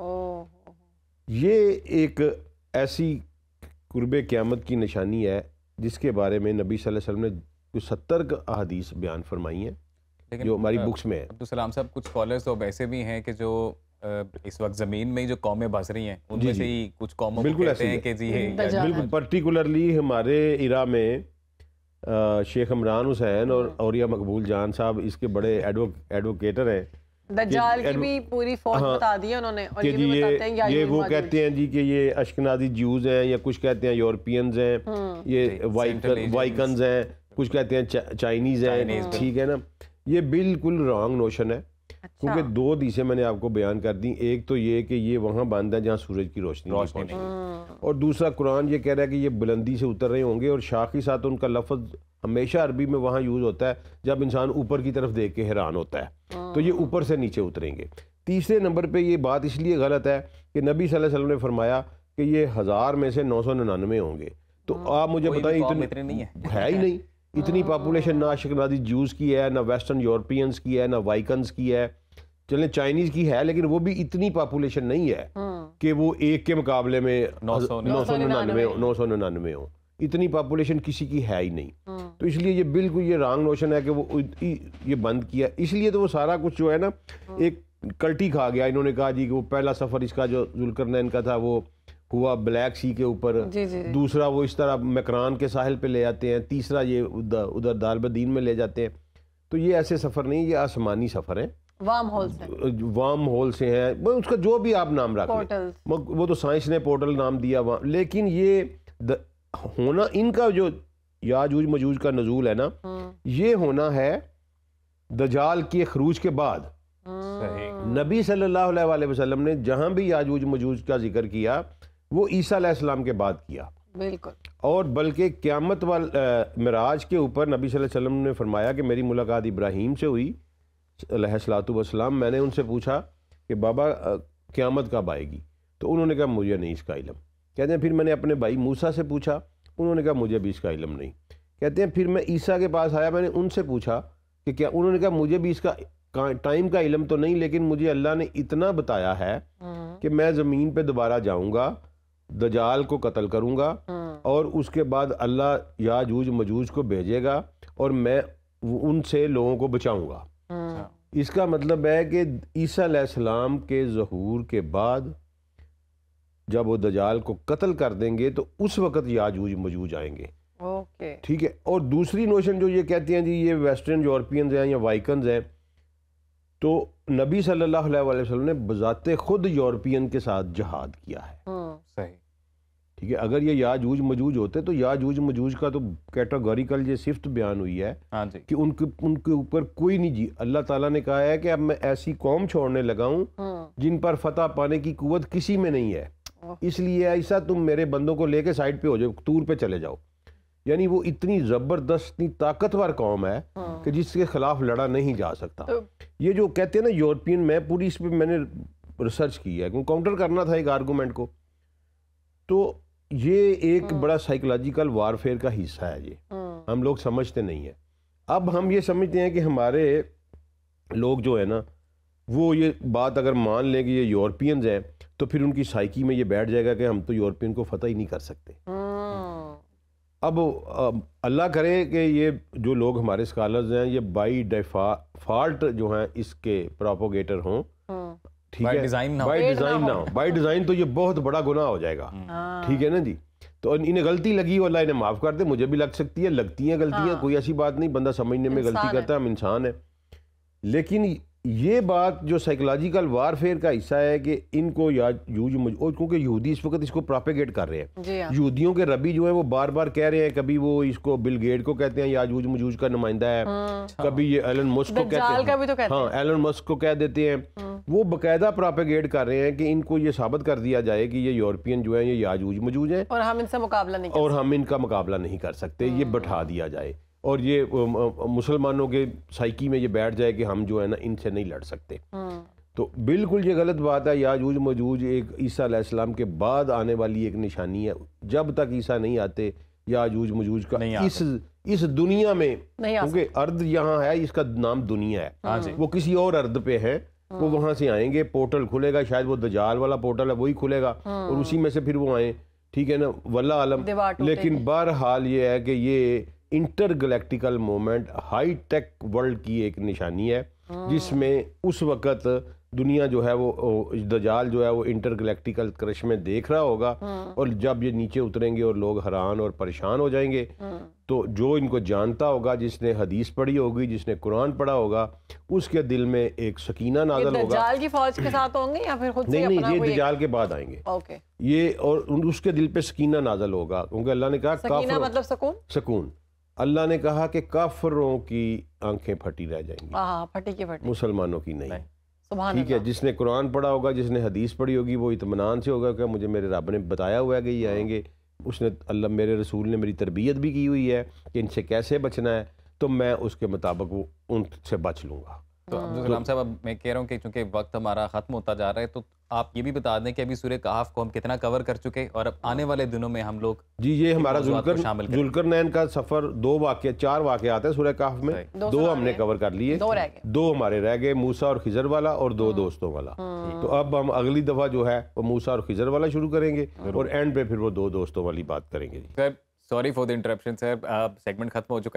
ये एक ऐसी कुर्ब क़्यामत की निशानी है जिसके बारे में नबी वसल्लम ने कुछ सत्तर अहदीस बयान फरमाई हैं जो हमारी बुक्स में है सलाम साहब कुछ कॉलर्स तो वैसे भी हैं कि जो इस वक्त ज़मीन में जो कौमें बस रही हैं उनमें से ही कुछ कौमों बिल्कुल ऐसे हैं कि जी है बिल्कुल पर्टिकुलरली हमारे इरा में शेख इमरान हुसैन और औरिया मकबूल जान साहब इसके बड़े एडवोकेटर हैं दज्जाल की भी पूरी फौज हाँ, बता दी है उन्होंने और ये, ये बताते हैं ये, ये वो कहते हैं जी कि ये अशकनाजी ज्यूज हैं या कुछ कहते हैं यूरोपियंस हैं हम्म। ये वाइकन्स हैं कुछ कहते हैं चाइनीज हैं हाँ। ठीक है ना ये बिल्कुल रॉन्ग नोशन है अच्छा। क्योंकि दो दिशे मैंने आपको बयान कर दी एक तो ये कि ये वहाँ बंद है जहाँ सूरज की रोशनी रोशनी हम्म। और दूसरा कुरान ये कह रहा है कि ये बुलंदी से उतर रहे होंगे और शाह के साथ उनका लफ्ज़ हमेशा अरबी में वहाँ यूज़ होता है जब इंसान ऊपर की तरफ देख के हैरान होता है तो ये हाँ। ऊपर से नीचे उतरेंगे तीसरे नंबर पे ये बात इसलिए गलत है कि नबी सल्लल्लाहु अलैहि वसल्लम ने फरमाया कि ये हज़ार में से नौ सौ निन्यानवे होंगे तो हाँ, आप मुझे बताएं इतने, नहीं है, है ही नहीं इतनी पॉपुलेशन हाँ। ना शिकनादी जूस की है ना वेस्टर्न यूरोपियंस की है ना वाइकन्स की है चलें चाइनीज़ की है लेकिन वो भी इतनी पॉपुलेशन नहीं है कि वो एक के मुकाबले में नौ सौ निन्यानवे नौ सौ निन्यानवे हो इतनी पॉपुलेशन किसी की है ही नहीं हाँ। तो इसलिए ये बिल्कुल ये रॉन्ग नोशन है कि वो ये बंद किया इसलिए तो वो सारा कुछ जो है ना हाँ। एक कल्टी खा गया इन्होंने कहा जी कि वो पहला सफ़र इसका जो जुलकर का था वो हुआ ब्लैक सी के ऊपर दूसरा वो इस तरह मकरान के साहिल पे ले जाते हैं तीसरा ये उधर दारबद्दीन में ले जाते हैं तो ये ऐसे सफ़र नहीं ये आसमानी सफ़र है वाम होल से हैं है, हैं उसका जो भी आप नाम रखें वो तो साइंस ने पोर्टल नाम दिया लेकिन ये होना इनका जो याजूज मजूज का नजूल है ना हम्म। ये होना है दजाल के खरूज के बाद हम्म। नबी सल्लल्लाहु अलैहि वसल्लम ने जहां भी याजूज मजूज का जिक्र किया वो ईसा के बाद किया बिल्कुल और बल्कि क्यामत वाल मराज के ऊपर नबी सल्लल्लाहु अलैहि वसल्लम ने फरमाया कि मेरी मुलाकात इब्राहिम से हुई सलाम मैंने उनसे पूछा कि बाबा क्यामत कब आएगी तो उन्होंने कहा मुझे नहीं इसका इलम कहते हैं फिर मैंने अपने भाई मूसा से पूछा उन्होंने कहा मुझे भी इसका इलम नहीं कहते हैं फिर मैं ईसा के पास आया मैंने उनसे पूछा कि क्या उन्होंने कहा मुझे भी इसका टाइम का इलम तो नहीं लेकिन मुझे अल्लाह ने इतना बताया है हम्म। कि मैं ज़मीन पर दोबारा जाऊँगा दजाल को कत्ल करूँगा हम्म। और उसके बाद अल्लाह याजूज मजूज को भेजेगा और मैं उनसे लोगों को बचाऊंगा हम्म। इसका मतलब है कि ईसा सलाम के जहूर के बाद जब वो दजाल को कत्ल कर देंगे तो उस वक्त याजूज मजूज आएंगे ओके ठीक है और दूसरी नोशन जो ये कहते हैं जी ये वेस्टर्न यूरोपियंस हैं या वाइकन्स हैं तो नबी सल्लल्लाहु अलैहि वसल्लम ने बजाते खुद यूरोपियन के साथ जहाद किया है हम्म। सही ठीक है अगर ये याजूज मजूज होते तो याजूज मजूज का तो कैटेगोरिकल ये सिफ्त बयान हुई है हाँ कि उनके उनके ऊपर कोई नहीं जी अल्लाह ताला ने कहा है कि अब मैं ऐसी कौम छोड़ने लगा हम्म। जिन पर फतह पाने की कुवत किसी में नहीं है इसलिए ऐसा तुम मेरे बंदों को लेके साइड पे हो जाओ टूर पे चले जाओ यानी वो इतनी ज़बरदस्त इतनी ताकतवर कौम है हाँ। कि जिसके ख़िलाफ़ लड़ा नहीं जा सकता तो- ये जो कहते हैं ना यूरोपियन मैं पूरी इस पर मैंने रिसर्च की है क्योंकि काउंटर करना था एक आर्गूमेंट को तो ये एक हाँ। बड़ा साइकोलॉजिकल वारफेयर का हिस्सा है ये हाँ। हम लोग समझते नहीं है अब हम ये समझते हैं कि हमारे लोग जो है ना वो ये बात अगर मान लें कि ये यूरोपियंस हैं तो फिर उनकी साइकी में ये बैठ जाएगा कि हम तो यूरोपियन को फतेह ही नहीं कर सकते हम्म। अब, अल्लाह करे कि ये जो लोग हमारे स्कॉलर्स हैं ये बाई डिफॉल्ट जो हैं इसके प्रोपोगेटर हों हम्म। ठीक है डिजाइन बाई डिजाइन ना हो बाई डिजाइन तो ये बहुत बड़ा गुनाह हो जाएगा हम्म। ठीक है ना जी तो इन्हें गलती लगी अल्लाह इन्हें माफ़ कर दे मुझे भी लग सकती है लगती हैं गलतियां हाँ। कोई ऐसी बात नहीं बंदा समझने में गलती करता है हम इंसान है लेकिन ये बात जो साइकोलॉजिकल वारफेयर का हिस्सा है कि इनको या यूज क्योंकि यहूदी इस वक्त इसको प्रोपेगेट कर रहे हैं हाँ। यहूदियों के रबी जो है वो बार बार कह रहे हैं कभी वो इसको बिल गेट को कहते हैं याजूज मजूज का नुमाइंदा है हाँ। कभी ये एलन मस्क को कहते हैं तो हाँ एलन मस्क को कह देते हैं हाँ। वो बाकायदा प्रोपेगेट कर रहे हैं कि इनको ये साबित कर दिया जाए कि ये यूरोपियन जो है ये याजूज मजूज है और हम इनसे मुकाबला नहीं और हम इनका मुकाबला नहीं कर सकते ये बैठा दिया जाए और ये मुसलमानों के साइकी में ये बैठ जाए कि हम जो है ना इनसे नहीं लड़ सकते हाँ। तो बिल्कुल ये गलत बात है याजूज मजूज एक ईसा अलैहिस्सलाम के बाद आने वाली एक निशानी है जब तक ईसा नहीं आते याजूज मजूज का इस इस दुनिया में क्योंकि अर्द यहाँ है इसका नाम दुनिया है हाँ वो किसी और अर्द पे है वो हाँ। वहां से आएंगे पोर्टल खुलेगा शायद वो दजाल वाला पोर्टल है वही खुलेगा और उसी में से फिर वो आए ठीक है ना वल्ला आलम लेकिन बहरहाल ये है कि ये intergalactic moment high tech world की एक निशानी है हाँ। जिसमें उस वक़्त दुनिया जो है वो दजाल जो है वो इंटरगलेक्टिकल क्रश में देख रहा होगा हाँ। और जब ये नीचे उतरेंगे और लोग हैरान और परेशान हो जाएंगे हाँ। तो जो इनको जानता होगा जिसने हदीस पढ़ी होगी जिसने कुरान पढ़ा होगा उसके दिल में एक सकीना नाजल होगा दजाल की फौज के साथ होंगे या फिर खुद नहीं नहीं ये दजाल के बाद आएंगे ओके ये और उसके दिल पे सकीना नाजल होगा क्योंकि अल्लाह ने कहा मतलब सकून सकून अल्लाह ने कहा कि काफरों की आंखें फटी रह जाएंगी हाँ, हाँ, फटी की फटी मुसलमानों की नहीं ठीक है जिसने कुरान पढ़ा होगा जिसने हदीस पढ़ी होगी वो इतमान से होगा क्या मुझे मेरे रब ने बताया हुआ है कि ये हाँ। आएंगे उसने अल्लाह मेरे रसूल ने मेरी तरबियत भी की हुई है कि इनसे कैसे बचना है तो मैं उसके मुताबिक वो उनसे बच लूँगा तो अब्दुल हाँ। कलाम साहब अब मैं कह रहा हूँ कि चूंकि वक्त हमारा ख़त्म होता जा रहा है तो आप ये भी बता दें कि अभी सूर्य कहाफ को हम कितना कवर कर चुके और अब आने वाले दिनों में हम लोग जी ये हमारा जुलकर शामिल जुलकर नैन का सफ़र दो वाक्य चार वाक्य आते हैं सूर्य कहाफ में दो, दो हमने कवर कर लिए दो, दो हमारे रह गए मूसा और खिजर वाला और दो हम्म। दोस्तों वाला हम्म। तो अब हम अगली दफ़ा जो है वो मूसा और खिजर वाला शुरू करेंगे और एंड पे फिर वो दो दोस्तों वाली बात करेंगे sorry for the interruption sir segment खत्म हो चुका है